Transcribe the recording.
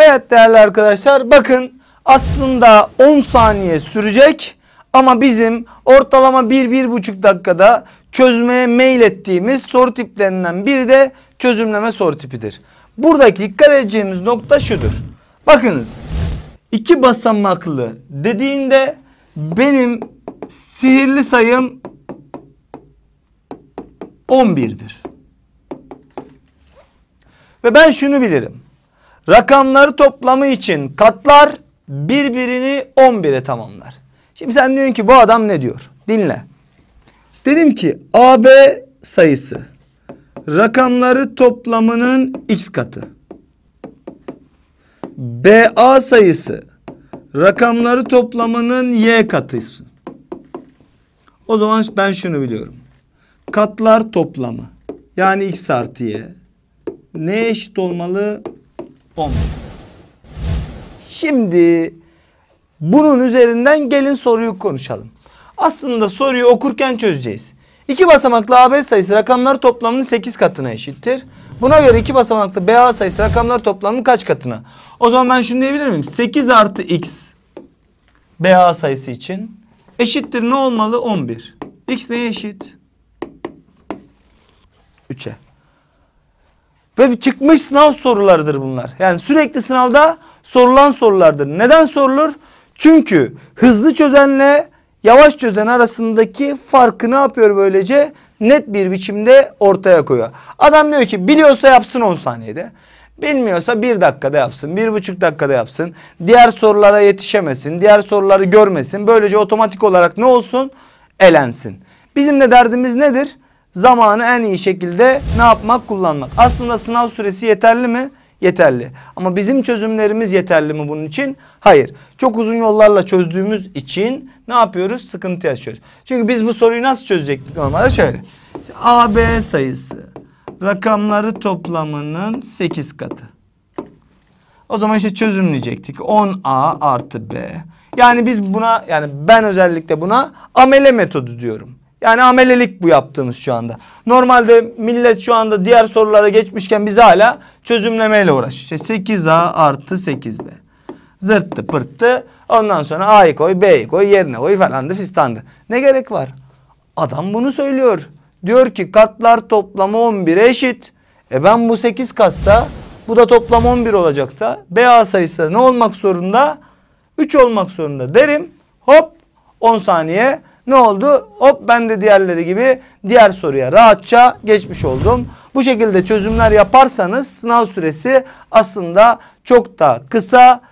Evet değerli arkadaşlar bakın aslında 10 saniye sürecek ama bizim ortalama 1-1,5 dakikada çözmeye mail ettiğimiz soru tiplerinden biri de çözümleme soru tipidir. Buradaki dikkat edeceğimiz nokta şudur. Bakınız iki basamaklı dediğinde benim sihirli sayım 11'dir. Ve ben şunu bilirim rakamları toplamı için katlar birbirini 11'e tamamlar. Şimdi sen diyorsun ki bu adam ne diyor? Dinle. Dedim ki AB sayısı rakamları toplamının x katı. BA sayısı rakamları toplamının y katı. O zaman ben şunu biliyorum. Katlar toplamı yani x artı y ne eşit olmalı? 10. Şimdi bunun üzerinden gelin soruyu konuşalım. Aslında soruyu okurken çözeceğiz. İki basamaklı AB sayısı rakamlar toplamının 8 katına eşittir. Buna göre iki basamaklı BA sayısı rakamlar toplamının kaç katına? O zaman ben şunu diyebilir miyim? 8 artı X BA sayısı için eşittir ne olmalı? 11. X neye eşit? 3'e. Ve çıkmış sınav sorularıdır bunlar. Yani sürekli sınavda sorulan sorulardır. Neden sorulur? Çünkü hızlı çözenle yavaş çözen arasındaki farkı ne yapıyor böylece? Net bir biçimde ortaya koyuyor. Adam diyor ki biliyorsa yapsın 10 saniyede. Bilmiyorsa bir dakikada yapsın, bir buçuk dakikada yapsın. Diğer sorulara yetişemesin, diğer soruları görmesin. Böylece otomatik olarak ne olsun? Elensin. Bizim de derdimiz nedir? zamanı en iyi şekilde ne yapmak kullanmak. Aslında sınav süresi yeterli mi? Yeterli. Ama bizim çözümlerimiz yeterli mi bunun için? Hayır. Çok uzun yollarla çözdüğümüz için ne yapıyoruz? Sıkıntı yaşıyoruz. Çünkü biz bu soruyu nasıl çözecektik normalde? Şöyle. A, B sayısı rakamları toplamının 8 katı. O zaman işte çözümleyecektik. 10A artı B. Yani biz buna yani ben özellikle buna amele metodu diyorum. Yani amelelik bu yaptığımız şu anda. Normalde millet şu anda diğer sorulara geçmişken biz hala çözümlemeyle uğraşıyor. İşte 8A artı 8B. Zırttı pırttı. Ondan sonra A'yı koy B'yi koy yerine koy falandı fistandı. Ne gerek var? Adam bunu söylüyor. Diyor ki katlar toplamı 11 eşit. E ben bu 8 katsa bu da toplam 11 olacaksa BA sayısı ne olmak zorunda? 3 olmak zorunda derim. Hop 10 saniye ne oldu? Hop ben de diğerleri gibi diğer soruya rahatça geçmiş oldum. Bu şekilde çözümler yaparsanız sınav süresi aslında çok da kısa